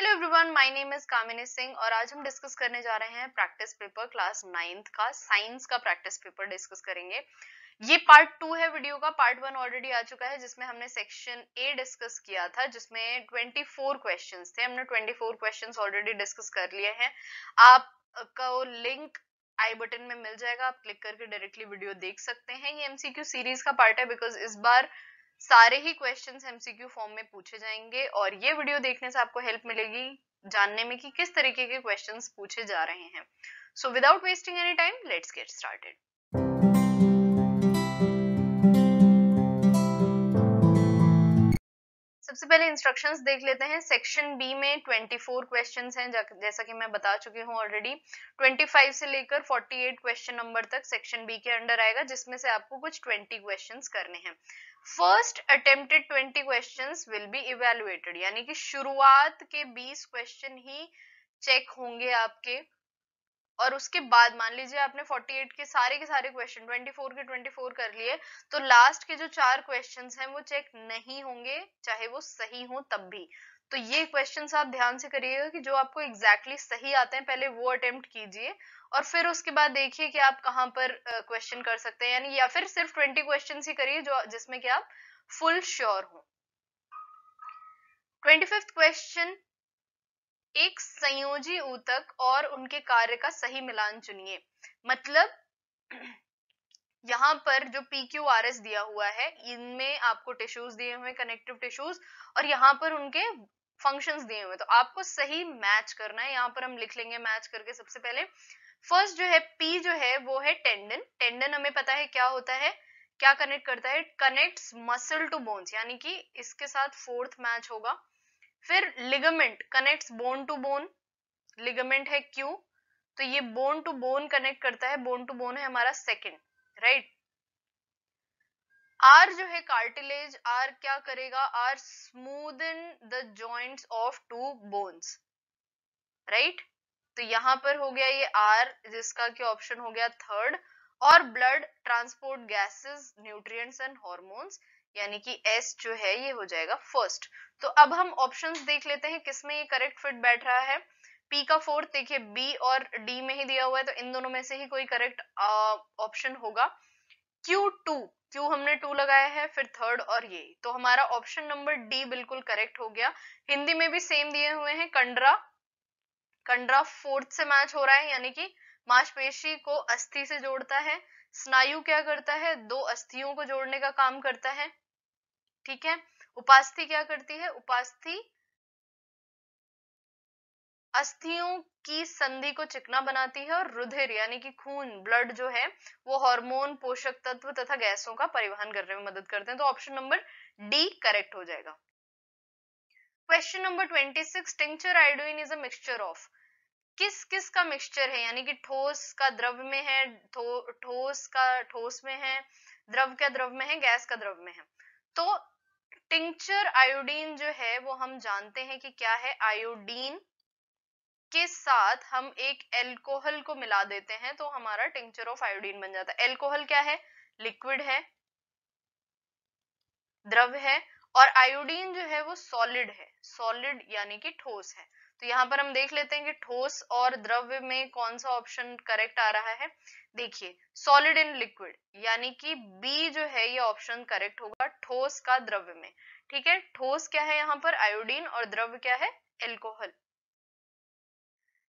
Hello everyone my name is Kamini Singh और आज हम डिस्कस करने जा रहे हैं प्रैक्टिस पेपर क्लास नाइन्थ का साइंस का प्रैक्टिस पेपर डिस्कस करेंगे ये पार्ट टू है वीडियो का पार्ट वन ऑलरेडी आ चुका है जिसमें हमने सेक्शन ए डिस्कस किया था जिसमें 24 क्वेश्चंस थे हमने 24 क्वेश्चंस ऑलरेडी डिस्कस कर लिए हैं आप को लिंक आई बटन में मिल जाएगा आप क्लिक करके डायरेक्टली वीडियो देख सकते हैं ये एमसीक्यू सीरीज का पार्ट है बिकॉज इस बार सारे ही क्वेश्चन एमसीक्यू फॉर्म में पूछे जाएंगे और ये वीडियो देखने से आपको हेल्प मिलेगी जानने में कि किस तरीके के क्वेश्चन पूछे जा रहे हैं so without wasting any time let's get started सबसे पहले इंस्ट्रक्शंस देख लेते हैं सेक्शन बी में 24 क्वेश्चंस हैं जैसा कि मैं बता चुकी हूँ ऑलरेडी 25 से लेकर 48 क्वेश्चन नंबर तक सेक्शन बी के अंडर आएगा जिसमें से आपको कुछ 20 क्वेश्चंस करने हैं first attempted 20 questions will be evaluated यानी कि शुरुआत के 20 क्वेश्चन ही चेक होंगे आपके और उसके बाद मान लीजिए आपने 48 के सारे के सारे क्वेश्चन 24 के 24 कर लिए तो लास्ट के जो चार क्वेश्चन हैं वो चेक नहीं होंगे चाहे वो सही हो तब भी तो ये क्वेश्चन आप ध्यान से करिएगा कि जो आपको एग्जैक्टली exactly सही आते हैं पहले वो अटेम्प्ट कीजिए और फिर उसके बाद देखिए कि आप कहाँ पर क्वेश्चन कर सकते हैं यानी या फिर सिर्फ ट्वेंटी क्वेश्चन ही करिए जो जिसमें कि आप फुल श्योर हो ट्वेंटी फिफ्थ क्वेश्चन एक संयोजी ऊतक और उनके कार्य का सही मिलान चुनिए मतलब यहाँ पर जो पी क्यू आर एस दिया हुआ है इनमें आपको टिश्यूज दिए हुए कनेक्टिव टिश्यूज और यहाँ पर उनके फंक्शंस दिए हुए तो आपको सही मैच करना है यहाँ पर हम लिख लेंगे मैच करके सबसे पहले फर्स्ट जो है पी जो है वो है टेंडन टेंडन हमें पता है क्या होता है क्या कनेक्ट करता है कनेक्ट्स मसल टू बोन्स यानी कि इसके साथ फोर्थ मैच होगा फिर ligament connects bone to bone ligament है क्यू तो ये बोन टू बोन कनेक्ट करता है बोन टू बोन है हमारा सेकेंड राइट right? आर जो है कार्टिलेज आर क्या करेगा are in the joints of two bones right तो यहां पर हो गया ये आर जिसका कि ऑप्शन हो गया थर्ड और blood transport gases nutrients and hormones यानी कि एस जो है ये हो जाएगा फर्स्ट तो अब हम ऑप्शन देख लेते हैं किसमें ये करेक्ट फिट बैठ रहा है पी का फोर्थ देखिए बी और डी में ही दिया हुआ है तो इन दोनों में से ही कोई करेक्ट ऑप्शन होगा क्यू टू क्यू हमने टू लगाया है फिर थर्ड और ये तो हमारा ऑप्शन नंबर डी बिल्कुल करेक्ट हो गया हिंदी में भी सेम दिए हुए हैं कंडरा कंडरा फोर्थ से मैच हो रहा है यानी कि मांसपेशी को अस्थि से जोड़ता है स्नायु क्या करता है दो अस्थियों को जोड़ने का काम करता है ठीक है उपास्थि क्या करती है उपास्थि अस्थियों की संधि को चिकना बनाती है और रुधिर यानी कि खून ब्लड जो है वो हार्मोन पोषक तत्व तथा गैसों का परिवहन करने में मदद करते हैं तो ऑप्शन नंबर डी करेक्ट हो जाएगा question number twenty six tincture iodine is a mixture of किस किस का मिक्सचर है यानी कि ठोस का द्रव में है ठोस थो, का ठोस में है द्रव का द्रव में है गैस का द्रव में है तो टिंक्चर आयोडीन जो है वो हम जानते हैं कि क्या है आयोडीन के साथ हम एक एल्कोहल को मिला देते हैं तो हमारा टिंक्चर ऑफ आयोडीन बन जाता है एल्कोहल क्या है लिक्विड है द्रव है और आयोडीन जो है वो सॉलिड है सॉलिड यानी कि ठोस है तो यहाँ पर हम देख लेते हैं कि ठोस और द्रव्य में कौन सा ऑप्शन करेक्ट आ रहा है देखिए सॉलिड इन लिक्विड यानी कि बी जो है ये ऑप्शन करेक्ट होगा ठोस का द्रव्य में ठीक है ठोस क्या है यहाँ पर आयोडीन और द्रव्य क्या है alcohol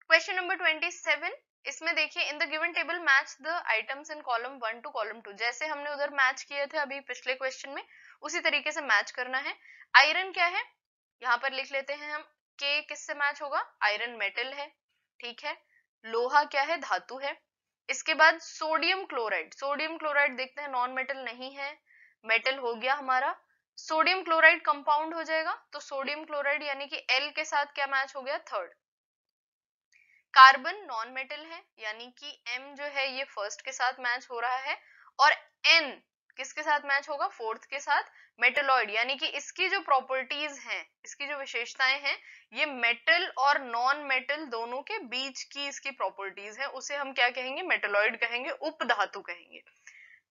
question number twenty seven इसमें देखिए in the given table match the items in column one two column two जैसे हमने उधर मैच किए थे अभी पिछले क्वेश्चन में उसी तरीके से मैच करना है आयरन क्या है यहाँ पर लिख लेते हैं हम के किससे मैच होगा आयरन मेटल है ठीक है लोहा क्या है धातु है इसके बाद सोडियम क्लोराइड सोडियम क्लोराइड देखते हैं नॉन मेटल नहीं है मेटल हो गया हमारा सोडियम क्लोराइड कंपाउंड हो जाएगा तो सोडियम क्लोराइड यानी कि एल के साथ क्या मैच हो गया थर्ड कार्बन नॉन मेटल है यानी कि एम जो है ये फर्स्ट के साथ मैच हो रहा है और एन किसके साथ मैच होगा फोर्थ के साथ मेटलॉइड यानी कि इसकी जो प्रॉपर्टीज हैं इसकी जो विशेषताएं हैं ये मेटल और नॉन मेटल दोनों के बीच की इसकी प्रॉपर्टीज है उसे हम क्या कहेंगे मेटलॉइड कहेंगे उपधातु कहेंगे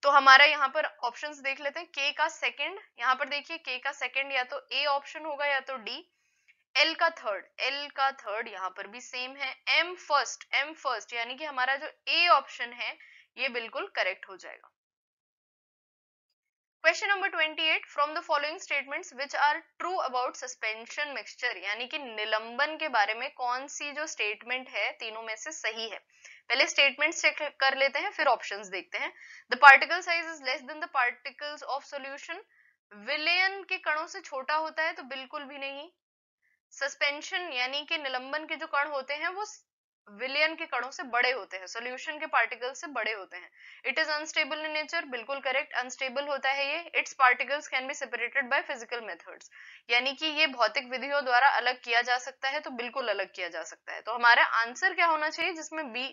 तो हमारा यहाँ पर ऑप्शंस देख लेते हैं के का सेकंड यहाँ पर देखिए के का सेकंड या तो ए ऑप्शन होगा या तो डी एल का थर्ड एल का थर्ड यहाँ पर भी सेम है एम फर्स्ट एम फर्स्ट यानी कि हमारा जो ए ऑप्शन है ये बिल्कुल करेक्ट हो जाएगा question number 28 from the following statements which are true about suspension mixture यानी कि निलंबन के बारे में कौन सी जो स्टेटमेंट है तीनों में से सही है पहले स्टेटमेंट्स चेक कर लेते हैं फिर ऑप्शंस देखते हैं the particle size is less than the particles of solution विलयन के कणों से छोटा होता है तो बिल्कुल भी नहीं सस्पेंशन यानी कि निलंबन के जो कण होते हैं वो विलियन के कणों से बड़े होते हैं सोल्यूशन के पार्टिकल से बड़े होते हैं it is unstable in nature बिल्कुल करेक्ट अनस्टेबल होता है ये its particles can be separated by physical methods यानी कि ये भौतिक विधियों द्वारा अलग किया जा सकता है तो बिल्कुल अलग किया जा सकता है तो हमारा आंसर क्या होना चाहिए जिसमें बी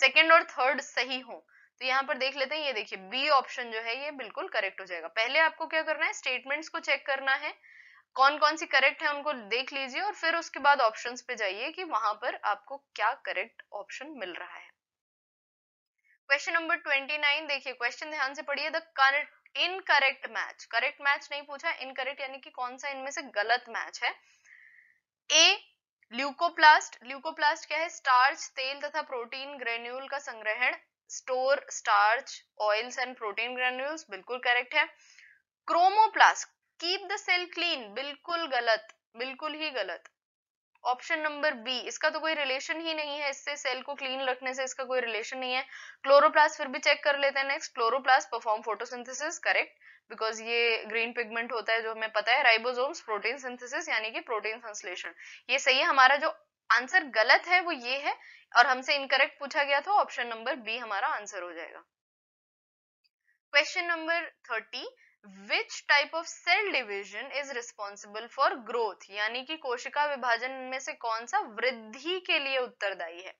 सेकेंड और थर्ड सही हो तो यहाँ पर देख लेते हैं ये देखिए बी ऑप्शन जो है ये बिल्कुल करेक्ट हो जाएगा पहले आपको क्या करना है स्टेटमेंट्स को चेक करना है कौन कौन सी करेक्ट है उनको देख लीजिए और फिर उसके बाद ऑप्शन पे जाइए कि वहां पर आपको क्या करेक्ट ऑप्शन मिल रहा है क्वेश्चन नंबर ट्वेंटी देखिए क्वेश्चन ध्यान से पढ़िए the correct incorrect match correct match नहीं पूछा इनकरेक्ट यानी कि कौन सा इनमें से गलत मैच है ए ल्यूकोप्लास्ट ल्यूकोप्लास्ट क्या है स्टार्च तेल तथा प्रोटीन ग्रेन्यूल का संग्रहण store starch oils and protein granules बिल्कुल करेक्ट है chromoplast keep the cell clean बिल्कुल गलत बिल्कुल ही गलत ऑप्शन नंबर बी इसका तो कोई रिलेशन ही नहीं है इससे सेल को क्लीन रखने से इसका कोई रिलेशन नहीं है क्लोरोप्लास्ट फिर भी चेक कर लेते हैं next chloroplast perform photosynthesis correct because ये ग्रीन पिगमेंट होता है जो हमें पता है राइबोसोम्स प्रोटीन सिंथेसिस यानी कि प्रोटीन संश्लेषण ये सही है हमारा जो आंसर गलत है वो ये है और हमसे इनकरेक्ट पूछा गया था ऑप्शन नंबर बी हमारा आंसर हो जाएगा question number thirty which type of cell division is responsible for growth यानी कि कोशिका विभाजन में से कौन सा वृद्धि के लिए उत्तरदायी है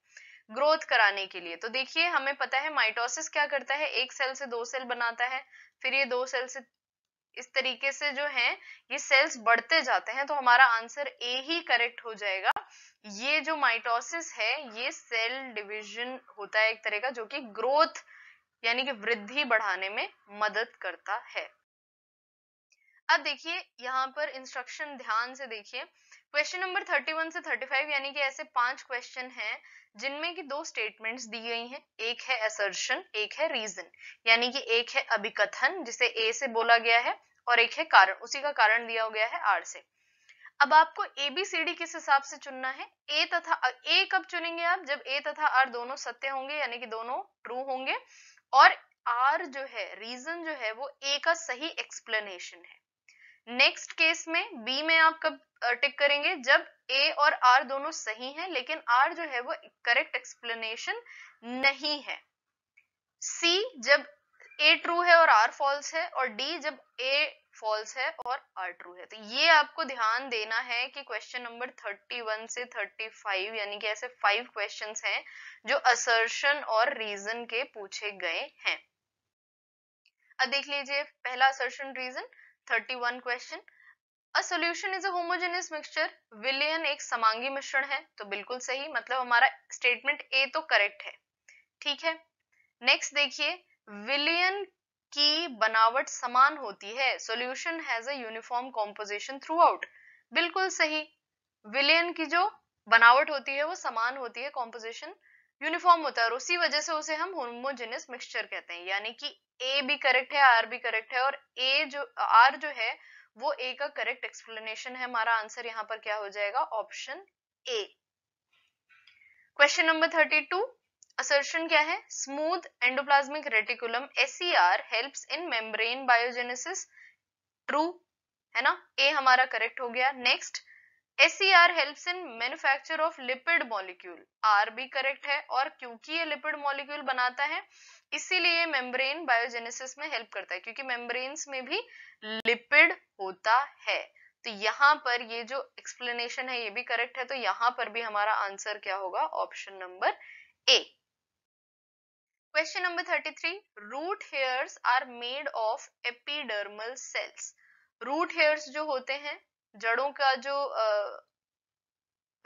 ग्रोथ कराने के लिए तो देखिए हमें पता है माइटोसिस क्या करता है एक सेल से दो सेल बनाता है फिर ये दो सेल से इस तरीके से जो है ये सेल्स बढ़ते जाते हैं तो हमारा आंसर ए ही करेक्ट हो जाएगा ये जो माइटोसिस है ये सेल डिविजन होता है एक तरह का जो कि ग्रोथ यानी कि वृद्धि बढ़ाने में मदद करता है अब देखिए यहाँ पर इंस्ट्रक्शन ध्यान से देखिए क्वेश्चन नंबर 31 से 35 यानी कि ऐसे पांच क्वेश्चन हैं जिनमें कि दो स्टेटमेंट्स दी गई हैं एक है असर्शन एक है रीजन यानी कि एक है अभिकथन जिसे ए से बोला गया है और एक है कारण उसी का कारण दिया गया है आर से अब आपको ए बी सी डी किस हिसाब से चुनना है ए तथा ए कब चुनेंगे आप जब ए तथा आर दोनों सत्य होंगे यानी कि दोनों ट्रू होंगे और आर जो है रीजन जो है वो ए का सही एक्सप्लेनेशन है नेक्स्ट केस में बी में आप कब टिक करेंगे जब ए और आर दोनों सही हैं लेकिन आर जो है वो करेक्ट एक्सप्लेनेशन नहीं है सी जब ए ट्रू है और आर फॉल्स है और डी जब ए फॉल्स है और आर ट्रू है तो ये आपको ध्यान देना है कि क्वेश्चन नंबर 31 से 35 यानी कि ऐसे फाइव क्वेश्चंस हैं जो असर्शन और रीजन के पूछे गए हैं अब देख लीजिए पहला assertion reason 31 question a solution is a homogeneous mixture विलयन एक समांगी मिश्रण है तो बिल्कुल सही मतलब हमारा स्टेटमेंट ए तो करेक्ट है ठीक है नेक्स्ट देखिए विलयन की बनावट समान होती है solution has a uniform composition throughout बिल्कुल सही विलयन की जो बनावट होती है वो समान होती है कॉम्पोजिशन यूनिफॉर्म होता है और उसी वजह से उसे हम होमोजेनस मिक्सचर कहते हैं यानी कि ए भी करेक्ट है आर भी करेक्ट है और ए जो आर जो है वो ए का करेक्ट एक्सप्लेनेशन है हमारा आंसर यहाँ पर क्या हो जाएगा option A question number thirty two assertion क्या है smooth endoplasmic reticulum are helps in membrane biogenesis true है ना ए हमारा करेक्ट हो गया next SER helps in manufacture of lipid molecule R भी करेक्ट है और क्योंकि ये लिपिड मॉलिक्यूल बनाता है इसीलिए मेम्ब्रेन बायोजेनेसिस में हेल्प करता है क्योंकि मेम्ब्रेन्स में भी लिपिड होता है तो यहाँ पर ये जो एक्सप्लेनेशन है ये भी करेक्ट है तो यहाँ पर भी हमारा आंसर क्या होगा option number A question number thirty three root hairs are made of epidermal cells root hairs जो होते हैं जड़ों का जो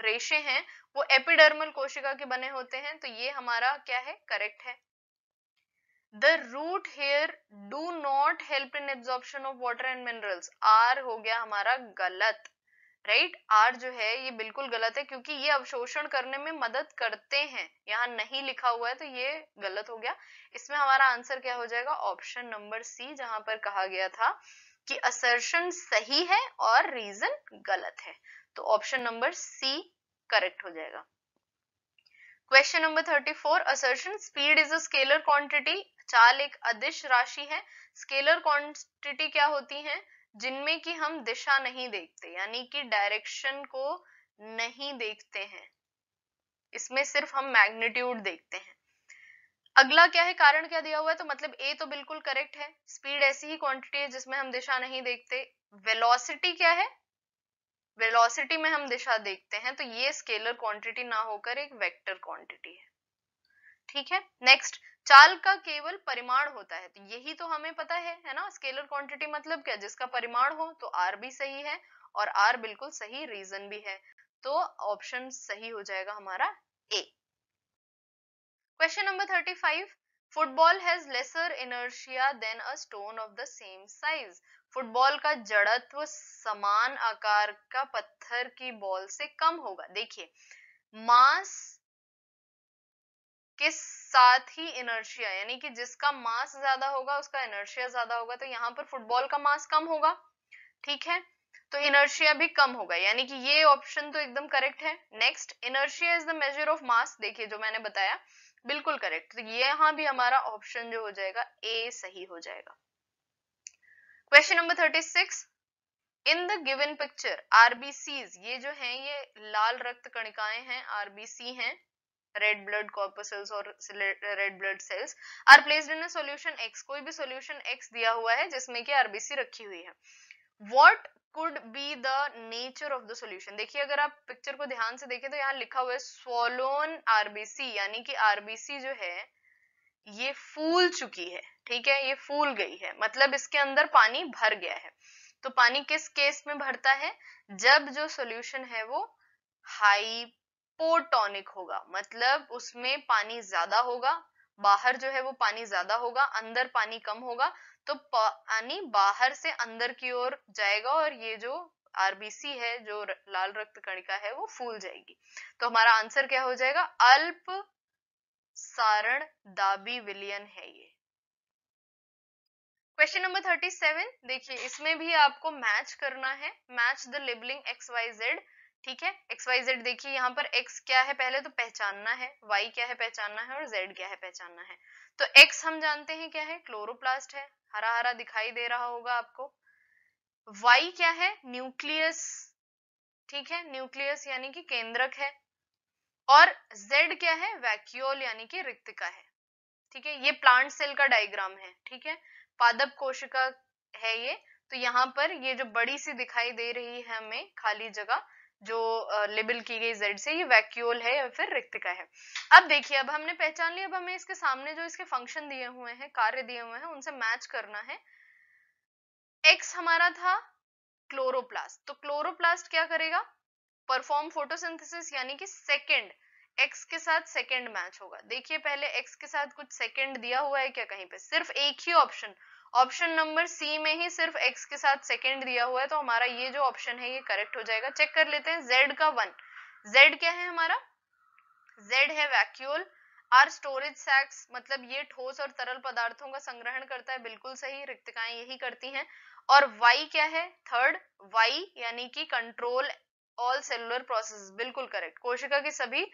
रेशे हैं वो एपिडर्मल कोशिका के बने होते हैं तो ये हमारा क्या है करेक्ट है the root hair do not help in absorption of water and minerals R हो गया हमारा गलत राइट right? आर जो है ये बिल्कुल गलत है क्योंकि ये अवशोषण करने में मदद करते हैं यहाँ नहीं लिखा हुआ है तो ये गलत हो गया इसमें हमारा आंसर क्या हो जाएगा ऑप्शन नंबर सी जहां पर कहा गया था कि असर्शन सही है और रीजन गलत है तो ऑप्शन नंबर सी करेक्ट हो जाएगा question number thirty four assertion speed is a scalar quantity चाल एक अदिश राशि है स्केलर क्वांटिटी क्या होती है जिनमें कि हम दिशा नहीं देखते यानी कि डायरेक्शन को नहीं देखते हैं इसमें सिर्फ हम मैग्नीट्यूड देखते हैं अगला क्या है कारण क्या दिया हुआ है तो मतलब ए तो बिल्कुल करेक्ट है स्पीड ऐसी ही क्वांटिटी है जिसमें हम दिशा नहीं देखते वेलोसिटी क्या है वेलोसिटी में हम दिशा देखते हैं तो ये स्केलर क्वांटिटी ना होकर एक वेक्टर क्वांटिटी है ठीक है नेक्स्ट चाल का केवल परिमाण होता है तो यही तो हमें पता है है ना स्केलर क्वांटिटी मतलब क्या जिसका परिमाण हो तो आर भी सही है और आर बिल्कुल सही रीजन भी है तो ऑप्शन सही हो जाएगा हमारा A question number thirty five football has lesser inertia than a stone of the same size football का जड़त्व समान आकार का पत्थर की बॉल से कम होगा देखिए मास के साथ ही इनर्शिया यानी कि जिसका मास ज्यादा होगा उसका इनर्शिया ज्यादा होगा तो यहाँ पर फुटबॉल का मास कम होगा ठीक है तो इनर्शिया भी कम होगा यानी कि ये ऑप्शन तो एकदम करेक्ट है next inertia is the measure of mass देखिए जो मैंने बताया बिल्कुल करेक्ट तो ये हाँ भी हमारा ऑप्शन जो हो जाएगा ए सही हो जाएगा question number thirty six in the given picture RBC ये जो है ये लाल रक्त कणिकाएं हैं आरबीसी हैं रेड ब्लड कॉर्पसल्स और red blood cells are placed in solution X कोई भी सॉल्यूशन एक्स दिया हुआ है जिसमें कि आरबीसी रखी हुई है what could be the nature of the solution देखिए अगर आप पिक्चर को ध्यान से देखें तो यहाँ लिखा हुआ है स्वलोन आरबीसी यानी कि आरबीसी जो है ये फूल चुकी है ठीक है ये फूल गई है मतलब इसके अंदर पानी भर गया है तो पानी किस केस में भरता है जब जो सोल्यूशन है वो हाइपोटोनिक होगा मतलब उसमें पानी ज्यादा होगा बाहर जो है वो पानी ज्यादा होगा अंदर पानी कम होगा तो पानी बाहर से अंदर की ओर जाएगा और ये जो आरबीसी है जो लाल रक्त कणिका है वो फूल जाएगी तो हमारा आंसर क्या हो जाएगा अल्प सारण दाबी विलियन है ये क्वेश्चन नंबर थर्टी सेवन देखिए इसमें भी आपको मैच करना है match the labelling X Y Z ठीक है एक्स वाई जेड देखिए यहाँ पर एक्स क्या है पहले तो पहचानना है वाई क्या है पहचानना है और जेड क्या है पहचानना है तो एक्स हम जानते हैं क्या है क्लोरोप्लास्ट है हरा हरा दिखाई दे रहा होगा आपको वाई क्या है न्यूक्लियस ठीक है न्यूक्लियस यानी कि केंद्रक है और जेड क्या है वैक्यूल यानी कि रिक्तिका है ठीक है ये प्लांट सेल का डायग्राम है ठीक है पादप कोशिका है ये तो यहाँ पर ये जो बड़ी सी दिखाई दे रही है हमें खाली जगह जो लेबल की गई जेड से ये वैक्यूल है या फिर रिक्तिका है अब देखिए अब हमने पहचान लिया अब हमें इसके सामने जो इसके फंक्शन दिए हुए हैं कार्य दिए हुए हैं उनसे मैच करना है एक्स हमारा था क्लोरोप्लास्ट तो क्लोरोप्लास्ट क्या करेगा परफॉर्म फोटोसिंथेसिस यानी कि सेकेंड एक्स के साथ सेकेंड मैच होगा देखिए पहले एक्स के साथ कुछ सेकेंड दिया हुआ है क्या कहीं पे सिर्फ एक ही ऑप्शन ऑप्शन नंबर सी में ही सिर्फ एक्स के साथ सेकेंड दिया हुआ है तो हमारा ये जो ऑप्शन है ये करेक्ट हो जाएगा चेक कर लेते हैं जेड का वन जेड क्या है हमारा जेड है वैक्यूल आर स्टोरेज सैक्स मतलब ये ठोस और तरल पदार्थों का संग्रहण करता है बिल्कुल सही रिक्तिकाएं यही करती हैं और वाई क्या है थर्ड वाई यानी कि control all cellular process correct करेक्ट कोशिका की सभी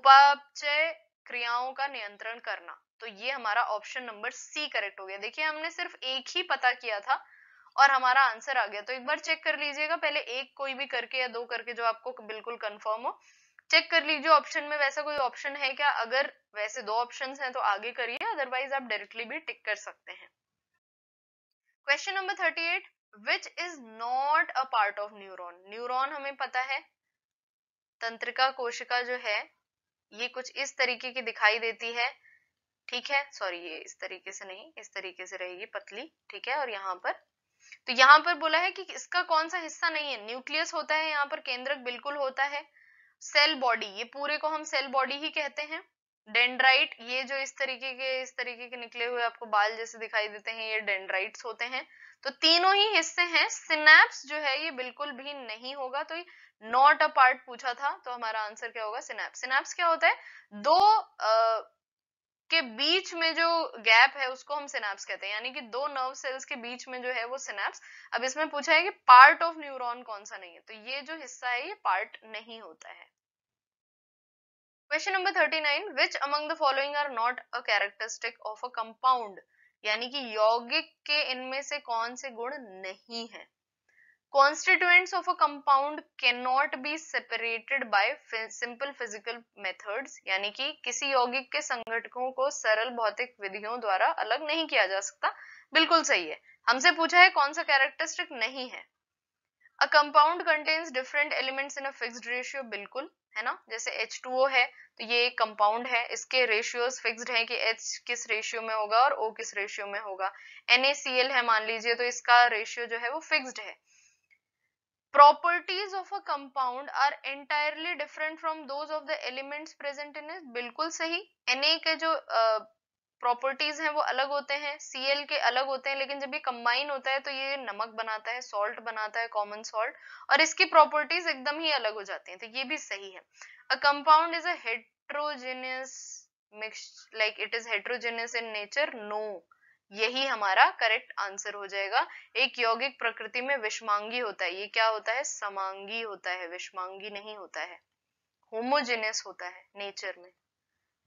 उपापचय क्रियाओं का नियंत्रण करना तो ये हमारा ऑप्शन नंबर सी करेक्ट हो गया देखिए हमने सिर्फ एक ही पता किया था और हमारा आंसर आ गया तो एक बार चेक कर लीजिएगा पहले एक कोई भी करके या दो करके जो आपको बिल्कुल कंफर्म हो चेक कर लीजिए ऑप्शन में वैसा कोई ऑप्शन है क्या अगर वैसे दो ऑप्शन हैं तो आगे करिए अदरवाइज आप डायरेक्टली भी टिक कर सकते हैं question number thirty eight which is not a part of neuron neuron हमें पता है तंत्रिका कोशिका जो है ये कुछ इस तरीके की दिखाई देती है ठीक है सॉरी ये इस तरीके से नहीं इस तरीके से रहेगी पतली ठीक है और यहाँ पर तो यहाँ पर बोला है कि इसका कौन सा हिस्सा नहीं है न्यूक्लियस होता है यहाँ पर केंद्रक बिल्कुल होता है सेल बॉडी ये पूरे को हम सेल बॉडी ही कहते हैं डेंड्राइट ये जो इस तरीके के इस तरीके के निकले हुए आपको बाल जैसे दिखाई देते हैं ये डेंड्राइट्स होते हैं तो तीनों ही हिस्से हैं सिनेप्स जो है ये बिल्कुल भी नहीं होगा तो नॉट अ पार्ट पूछा था तो हमारा आंसर क्या होगा सिनेप्स सिनेप्स क्या होता है दो आ, के बीच में जो गैप है उसको हम सिनेप्स कहते हैं यानी कि दो नर्व सेल्स के बीच में जो है वो सिनेप्स अब इसमें पूछा है कि पार्ट ऑफ न्यूरॉन कौन सा नहीं है तो ये जो हिस्सा है ये पार्ट नहीं होता है question number thirty nine which among the following are not a characteristic of a compound यानी कि यौगिक के इनमें से कौन से गुण नहीं है constituents of a compound cannot be separated by simple physical methods यानी कि किसी यौगिक के संगठकों को सरल भौतिक विधियों द्वारा अलग नहीं किया जा सकता बिल्कुल सही है हमसे पूछा है कौन सा कैरेक्टरिस्टिक नहीं है a compound contains different elements in a fixed ratio बिल्कुल है ना जैसे H2O है तो ये कंपाउंड है इसके रेशियोज फिक्स्ड हैं कि H किस रेशियो में होगा और O किस रेशियो में होगा NaCl है मान लीजिए तो इसका रेशियो जो है वो फिक्स्ड है properties of a compound are entirely different from those of the elements present in it बिल्कुल सही एनए के जो प्रॉपर्टीज हैं वो अलग होते हैं सीएल के अलग होते हैं लेकिन जब ये कंबाइन होता है तो ये नमक बनाता है सॉल्ट बनाता है कॉमन सॉल्ट और इसकी प्रॉपर्टीज एकदम ही अलग हो जाती हैं तो ये भी सही है a compound is a heterogeneous mix like it is heterogeneous in nature no यही हमारा करेक्ट आंसर हो जाएगा एक यौगिक प्रकृति में विषमांगी होता है ये क्या होता है समांगी होता है विषमांगी नहीं होता है होमोजेनियस होता है नेचर में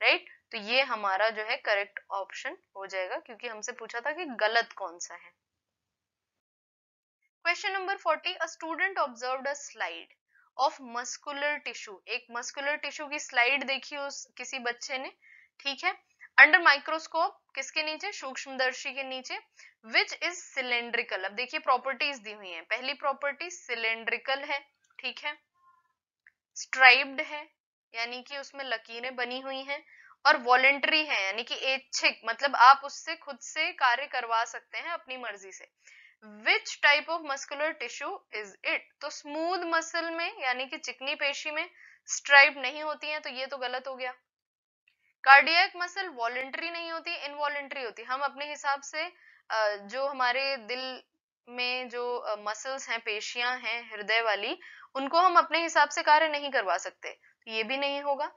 राइट तो ये हमारा जो है करेक्ट ऑप्शन हो जाएगा क्योंकि हमसे पूछा था कि गलत कौन सा है question number forty a student observe a slide of muscular tissue एक मस्कुलर टिश्यू की स्लाइड देखी उस किसी बच्चे ने ठीक है अंडर माइक्रोस्कोप किसके नीचे सूक्ष्मदर्शी के नीचे विच इज सिलेंड्रिकल अब देखिए प्रॉपर्टीज दी हुई हैं पहली प्रॉपर्टी सिलेंड्रिकल है ठीक है स्ट्राइब्ड है यानी कि उसमें लकीरें बनी हुई हैं और वॉलेंट्री है यानी कि ऐच्छिक मतलब आप उससे खुद से कार्य करवा सकते हैं अपनी मर्जी से which type of muscular tissue is it तो स्मूद मसल में यानी कि चिकनी पेशी में स्ट्राइप नहीं होती है तो ये तो गलत हो गया कार्डियक मसल वॉलेंट्री नहीं होती इनवॉलेंट्री होती हम अपने हिसाब से जो हमारे दिल में जो मसल्स हैं पेशियां हैं हृदय वाली उनको हम अपने हिसाब से कार्य नहीं करवा सकते तो ये भी नहीं होगा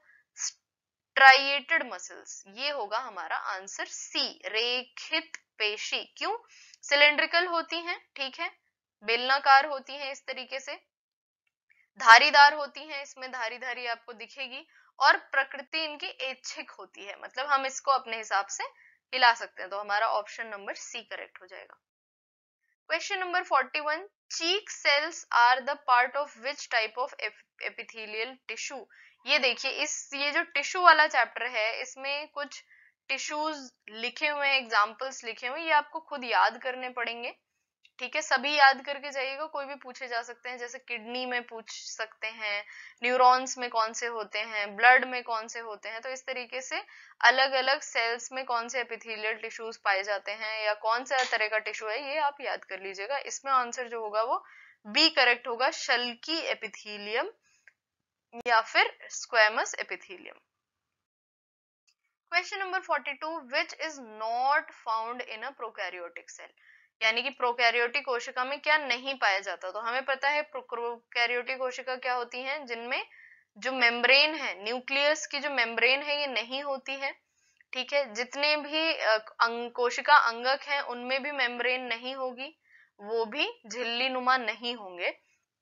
ट्राइएटेड मसल्स ये होगा हमारा आंसर सी रेखित पेशी क्यों सिलेंड्रिकल होती हैं ठीक है बेलनाकार होती हैं इस तरीके से धारीदार होती हैं इसमें धारी धारी आपको दिखेगी और प्रकृति इनकी ऐच्छिक होती है मतलब हम इसको अपने हिसाब से हिला सकते हैं तो हमारा ऑप्शन नंबर सी करेक्ट हो जाएगा question number 41 cheek cells are the part of which type of epithelial tissue ये देखिए इस ये जो टिश्यू वाला चैप्टर है इसमें कुछ टिश्यूज लिखे हुए हैं एग्जाम्पल्स लिखे हुए ये आपको खुद याद करने पड़ेंगे ठीक है सभी याद करके जाइएगा कोई भी पूछे जा सकते हैं जैसे किडनी में पूछ सकते हैं न्यूरॉन्स में कौन से होते हैं ब्लड में कौन से होते हैं तो इस तरीके से अलग अलग सेल्स में कौन से एपिथीलियल टिश्यूज पाए जाते हैं या कौन सा तरह का टिश्यू है ये आप याद कर लीजिएगा इसमें आंसर जो होगा वो बी करेक्ट होगा शल्की एपिथीलियम या फिर squamous epithelium question number forty two which is not found in a prokaryotic cell यानी कि प्रोकैरियोटिक कोशिका में क्या नहीं पाया जाता तो हमें पता है प्रोकैरियोटिक कोशिका क्या होती है जिनमें जो मेम्ब्रेन है न्यूक्लियस की जो मेम्ब्रेन है ये नहीं होती है ठीक है जितने भी अंग, कोशिका अंगक हैं उनमें भी मेम्ब्रेन नहीं होगी वो भी झिल्ली नुमा नहीं होंगे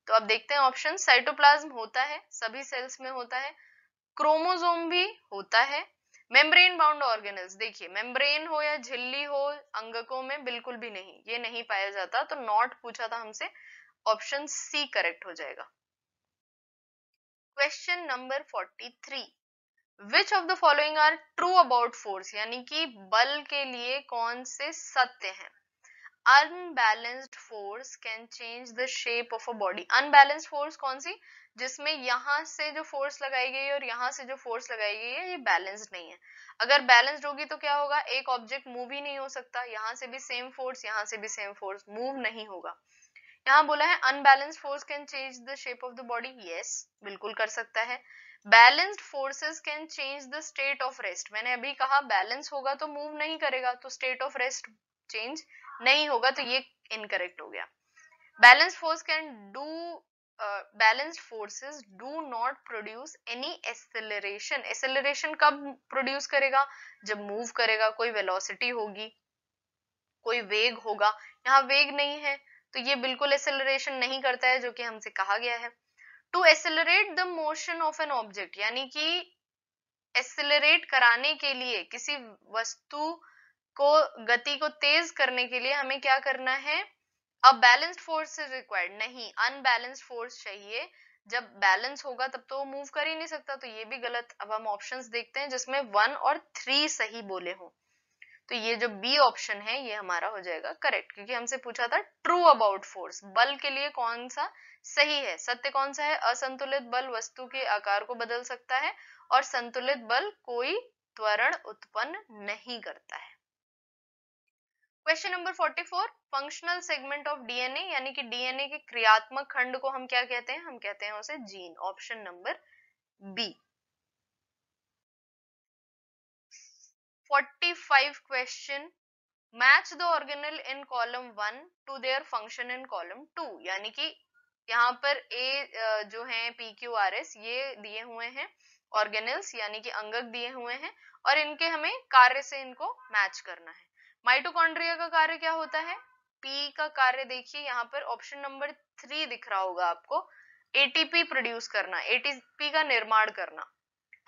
तो अब देखते हैं ऑप्शन साइटोप्लाज्म होता है सभी सेल्स में होता है क्रोमोजोम भी होता है मेम्ब्रेन बाउंड ऑर्गेनल्स देखिए मेम्ब्रेन हो या झिल्ली हो अंगकों में बिल्कुल भी नहीं ये नहीं पाया जाता तो नॉट पूछा था हमसे ऑप्शन सी करेक्ट हो जाएगा question number 43 which of the following are true about force यानी कि बल के लिए कौन से सत्य हैं unbalanced force can change the shape of a body unbalanced force कौन सी जिसमें यहाँ से जो फोर्स लगाई गई है और यहाँ से जो फोर्स लगाई गई है ये बैलेंस्ड नहीं है अगर बैलेंस्ड होगी तो क्या होगा एक ऑब्जेक्ट मूव ही नहीं हो सकता यहाँ से भी सेम फोर्स यहाँ से भी सेम फोर्स मूव नहीं होगा यहाँ बोला है unbalanced force can change the shape of the body yes बिल्कुल कर सकता है balanced forces can change the state of rest मैंने अभी कहा बैलेंस होगा तो मूव नहीं करेगा तो स्टेट ऑफ रेस्ट चेंज नहीं होगा तो ये इनकरेक्ट हो गया balance force can do balanced forces do not produce any acceleration acceleration कब प्रोड्यूस करेगा जब मूव करेगा कोई वेलोसिटी होगी कोई वेग होगा यहाँ वेग नहीं है तो ये बिल्कुल एसेलरेशन नहीं करता है जो कि हमसे कहा गया है to accelerate the motion of an object यानी कि एसेलरेट कराने के लिए किसी वस्तु को गति को तेज करने के लिए हमें क्या करना है अब बैलेंस्ड फोर्स इज रिक्वायर्ड नहीं अनबैलेंस्ड फोर्स चाहिए जब बैलेंस होगा तब तो वो मूव कर ही नहीं सकता तो ये भी गलत अब हम ऑप्शन देखते हैं जिसमें वन और थ्री सही बोले हों तो ये जो बी ऑप्शन है ये हमारा हो जाएगा करेक्ट क्योंकि हमसे पूछा था ट्रू अबाउट फोर्स बल के लिए कौन सा सही है सत्य कौन सा है असंतुलित बल वस्तु के आकार को बदल सकता है और संतुलित बल कोई त्वरण उत्पन्न नहीं करता है question number 44 functional segment of DNA यानी कि डीएनए के क्रियात्मक खंड को हम क्या कहते हैं हम कहते हैं उसे gene option number B 45 question match the organelle in column one to their function in column two यानी कि यहाँ पर ए जो है पी क्यू आर एस ये दिए हुए हैं ऑर्गेनल्स यानी कि अंगक दिए हुए हैं और इनके हमें कार्य से इनको मैच करना है माइटोकॉन्ड्रिया का कार्य क्या होता है पी का कार्य देखिए यहाँ पर ऑप्शन नंबर थ्री दिख रहा होगा आपको एटीपी प्रोड्यूस करना एटीपी का निर्माण करना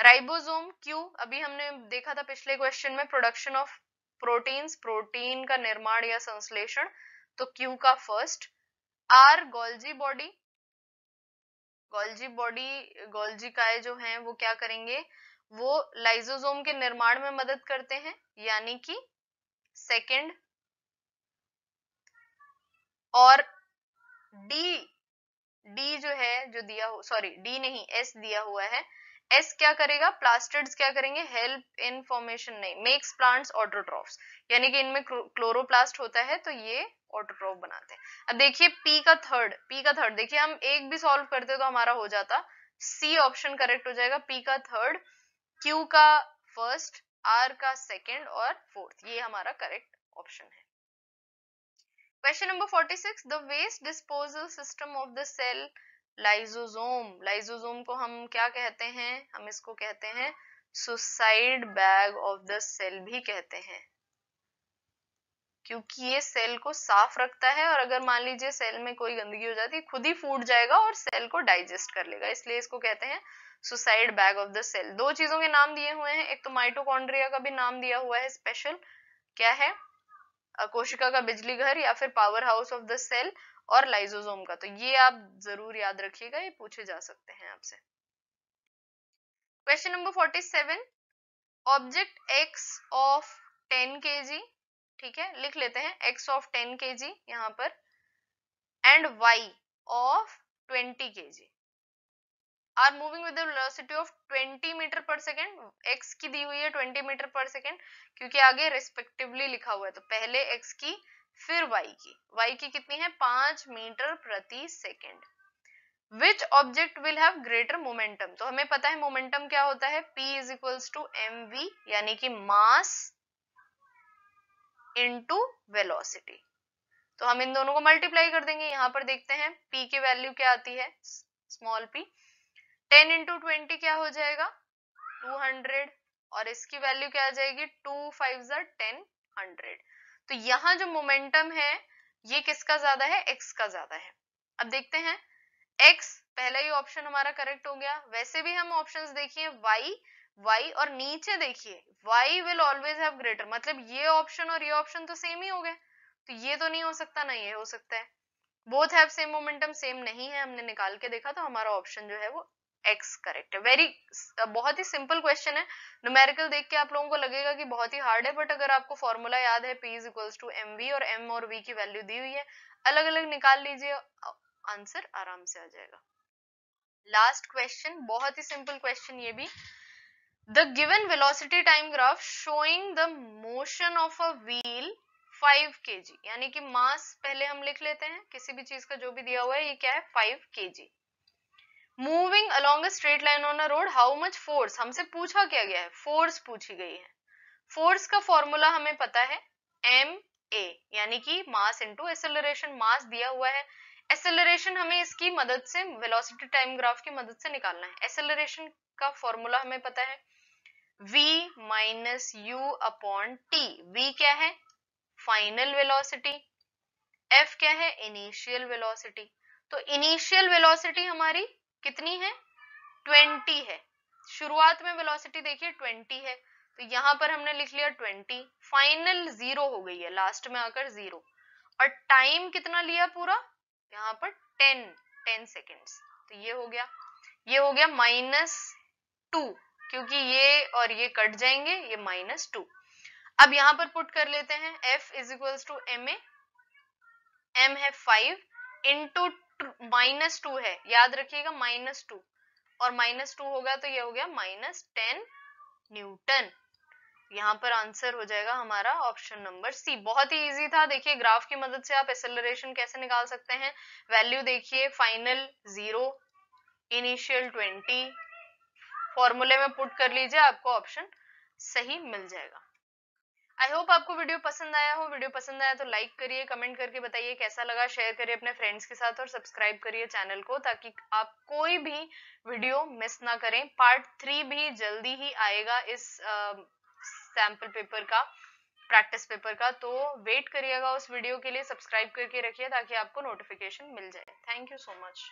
राइबोसोम क्यू अभी हमने देखा था पिछले क्वेश्चन में प्रोडक्शन ऑफ प्रोटीन प्रोटीन का निर्माण या संश्लेषण तो क्यू का first R Golgi body Golgi body Golgi काय जो हैं वो क्या करेंगे वो लाइजोसोम के निर्माण में मदद करते हैं यानी कि सेकेंड और डी डी जो है जो दिया सॉरी डी नहीं एस दिया हुआ है एस क्या करेगा प्लास्टिड्स क्या करेंगे हेल्प इन फॉर्मेशन नहीं मेक्स प्लांट्स ऑटोट्रॉफ्स यानी कि इनमें क्लोरोप्लास्ट होता है तो ये ऑटोट्रॉफ बनाते हैं अब देखिए पी का थर्ड पी का थर्ड देखिए हम एक भी सॉल्व करते तो हमारा हो जाता सी ऑप्शन करेक्ट हो जाएगा पी का थर्ड क्यू का फर्स्ट आर का सेकेंड और फोर्थ ये हमारा करेक्ट ऑप्शन है question number 46 the waste disposal system of the cell lysosome lysosome को हम क्या कहते हैं हम इसको कहते हैं suicide bag of the cell भी कहते हैं क्योंकि ये सेल को साफ रखता है और अगर मान लीजिए सेल में कोई गंदगी हो जाती है खुद ही फूट जाएगा और सेल को डाइजेस्ट कर लेगा इसलिए इसको कहते हैं suicide bag of the cell दो चीजों के नाम दिए हुए हैं एक तो माइटोकॉन्ड्रिया का भी नाम दिया हुआ है स्पेशल क्या है कोशिका का बिजली घर या फिर power house of the cell और लाइजोजोम का तो ये आप जरूर याद रखिएगा ये पूछे जा सकते हैं आपसे question number forty seven object X of ten K G ठीक है लिख लेते हैं एक्स ऑफ टेन के जी यहाँ पर and Y of twenty K G are moving with velocity of 20 meter पर सेकेंड एक्स की दी हुई है 20 मीटर पर सेकेंड क्योंकि आगे रेस्पेक्टिवली लिखा हुआ है तो पहले एक्स की फिर वाई की वाई की कितनी है पांच मीटर प्रति second which object will have greater momentum तो हमें पता है मोमेंटम क्या होता है P is equals to M V यानी कि मास इंटू वेलोसिटी तो हम इन दोनों को मल्टीप्लाई कर देंगे यहां पर देखते हैं p की वैल्यू क्या आती है small p ten into twenty क्या हो जाएगा टू हंड्रेड और इसकी वैल्यू क्या आ जाएगी टू फाइव जर टेन हंड्रेड तो यहाँ जो मोमेंटम है ये किसका ज्यादा है एक्स का ज्यादा है अब देखते हैं एक्स पहला ही ऑप्शन हमारा करेक्ट हो गया वैसे भी हम ऑप्शंस देखिए वाई वाई और नीचे देखिए Y will always have greater मतलब ये ऑप्शन और ये ऑप्शन तो सेम ही हो गए तो ये तो नहीं हो सकता ना ये हो सकता है both have same momentum same नहीं है हमने निकाल के देखा तो हमारा ऑप्शन जो है वो एक्स करेक्ट है वेरी uh, बहुत ही सिंपल क्वेश्चन है न्यूमेरिकल देख के आप लोगों को लगेगा कि बहुत ही हार्ड है बट अगर आपको फॉर्मूला याद है P is equals to M V और एम और वी की वैल्यू दी हुई है अलग अलग निकाल लीजिए आंसर आराम से आ जाएगा लास्ट क्वेश्चन बहुत ही सिंपल क्वेश्चन ये भी the given velocity time graph showing the motion of a wheel 5 kg यानी कि मास पहले हम लिख लेते हैं किसी भी चीज का जो भी दिया हुआ है ये क्या है 5 kg moving along straight line on a road how much force हमसे पूछा क्या गया है फोर्स पूछी गई है फोर्स का फॉर्मूला हमें पता है एम ए यानी कि मास इंटू एसेलरेशन मास दिया हुआ है एसेलरेशन हमें इसकी मदद से वेलोसिटी टाइम ग्राफ की मदद से निकालना है एसेलरेशन का फॉर्मूला हमें पता है v minus U upon T V क्या है फाइनल वेलोसिटी f क्या है इनिशियल वेलोसिटी तो इनिशियल वेलोसिटी हमारी कितनी है ट्वेंटी है शुरुआत में वेलोसिटी देखिए ट्वेंटी है तो यहां पर हमने लिख लिया ट्वेंटी फाइनल जीरो हो गई है लास्ट में आकर जीरो और टाइम कितना लिया पूरा यहाँ पर टेन टेन सेकेंड्स तो ये हो गया ये हो गया माइनस टू क्योंकि ये और ये कट जाएंगे ये माइनस टू अब यहां पर पुट कर लेते हैं F is equals to M A M है फाइव इंटू माइनस टू है याद रखिएगा माइनस टू और माइनस टू होगा तो ये हो गया माइनस टेन न्यूटन यहाँ पर आंसर हो जाएगा हमारा ऑप्शन नंबर सी बहुत ही इजी था देखिए ग्राफ की मदद से आप एक्सेलरेशन कैसे निकाल सकते हैं वैल्यू देखिए फाइनल जीरो इनिशियल ट्वेंटी फॉर्मूले में पुट कर लीजिए आपको ऑप्शन सही मिल जाएगा आई होप आपको वीडियो पसंद आया हो वीडियो पसंद आया तो लाइक करिए कमेंट करके बताइए कैसा लगा शेयर करिए अपने फ्रेंड्स के साथ और सब्सक्राइब करिए चैनल को ताकि आप कोई भी वीडियो मिस ना करें पार्ट थ्री भी जल्दी ही आएगा इस uh, पेपर का प्रैक्टिस पेपर का तो वेट करिएगा उस वीडियो के लिए सब्सक्राइब करके रखिए ताकि आपको नोटिफिकेशन मिल जाए थैंक यू सो मच